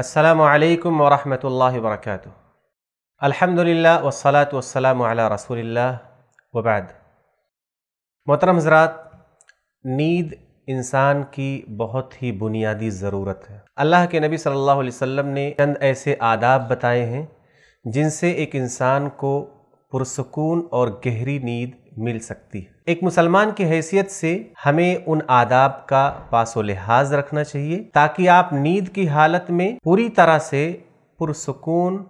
असलकम वरहमल वर्क अलहमदिल्ला वसलात वसलाम रसूल वबाद मोहतरम हजरात नींद इंसान की बहुत ही बुनियादी ज़रूरत है अल्लाह के नबी सल्लल्लाहु अलैहि वसल्लम ने चंद ऐसे आदाब बताए हैं जिनसे एक इंसान को पुरसकून और गहरी नींद मिल सकती है एक मुसलमान की हैसियत से हमें उन आदाब का पासो लिहाज रखना चाहिए ताकि आप नींद की हालत में पूरी तरह से पुरसकून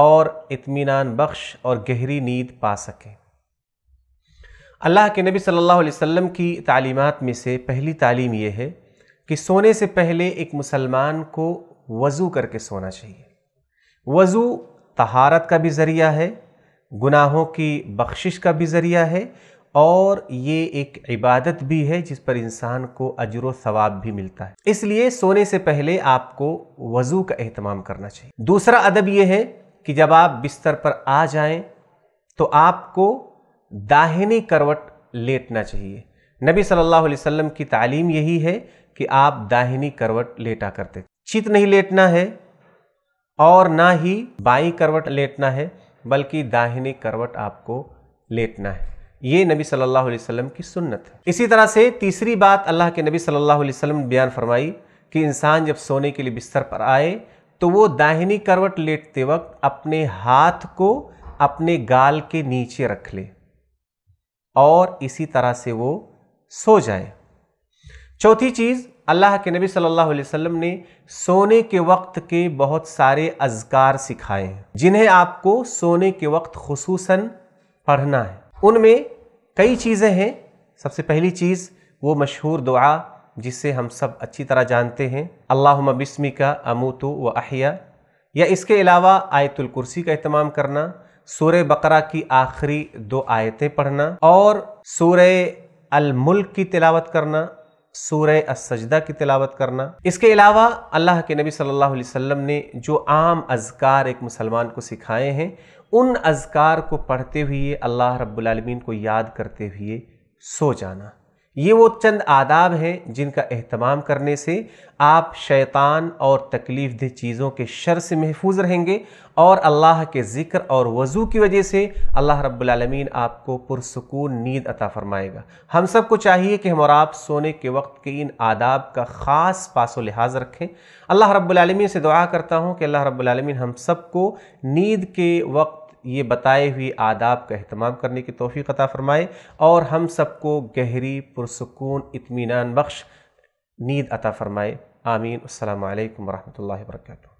और इत्मीनान बख्श और गहरी नींद पा सकें अल्लाह के नबी सल्लल्लाहु अलैहि वसल्लम की तालीमात में से पहली तालीम यह है कि सोने से पहले एक मुसलमान को वज़ू करके सोना चाहिए वज़ू तहारत का भी ज़रिया है गुनाहों की बख्शिश का भी ज़रिया है और ये एक इबादत भी है जिस पर इंसान को अजर सवाब भी मिलता है इसलिए सोने से पहले आपको वज़ू का अहतमाम करना चाहिए दूसरा अदब ये है कि जब आप बिस्तर पर आ जाएं तो आपको दाहिनी करवट लेटना चाहिए नबी सल्लल्लाहु अलैहि वसल्लम की तालीम यही है कि आप दाहिनी करवट लेटा करते चित नहीं लेटना है और ना ही बाई करवट लेटना है बल्कि दाहिनी करवट आपको लेटना है ये नबी सल्लल्लाहु अलैहि वसल्लम की सुन्नत है इसी तरह से तीसरी बात अल्लाह के नबी सल्लल्लाहु अलैहि वसल्लम ने बयान फरमाई कि इंसान जब सोने के लिए बिस्तर पर आए तो वो दाहिनी करवट लेटते वक्त अपने हाथ को अपने गाल के नीचे रख ले और इसी तरह से वो सो जाए चौथी चीज़ अल्लाह के नबी सल्लल्लाहु अलैहि वसल्लम ने सोने के वक्त के बहुत सारे अजकार सिखाए हैं जिन्हें आपको सोने के वक्त खसूस पढ़ना है उनमें कई चीज़ें हैं सबसे पहली चीज़ वो मशहूर दुआ जिसे हम सब अच्छी तरह जानते हैं अल्लाह बिस्मी का अमूतु व अहिया या इसके अलावा आयतुल कुर्सी का अहतमाम करना सूर बकरा की आखिरी दो आयतें पढ़ना और सूर्य अलमुल्क की तिलावत करना सूर असजदा की तिलावत करना इसके अलावा अल्लाह के नबी सल्लल्लाहु अलैहि वसल्लम ने जो आम अजकार एक मुसलमान को सिखाए हैं उन अजकार को पढ़ते हुए अल्लाह रब्बुल रबालमीन को याद करते हुए सो जाना ये वो चंद आदाब हैं जिनका अहतमाम करने से आप शैतान और तकलीफ दह चीज़ों के शर से महफूज रहेंगे और अल्लाह के ज़िक्र और वज़ू की वजह से अल्लाह रब्बुलमीन आपको पुरसकून नींद अता फरमाएगा हम सबको चाहिए कि हम और आप सोने के वक्त के इन आदाब का ख़ास पासो लिहाज रखें अल्लाह रब्बुलमीन से दुआ करता हूँ कि अल्लाह रब्बुलमीन हम सबको नींद के वक्त ये बताए हुए आदाब का अहतमाम करने की तोफ़ी अता फ़रमाए और हम सबको गहरी पुरसकून इतमान बख्श नींद अता फ़रमाए आमीन अल्लाम वरहमल वर्का